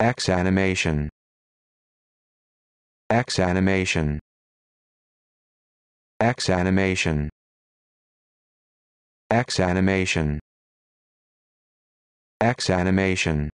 X animation X animation X animation X animation X animation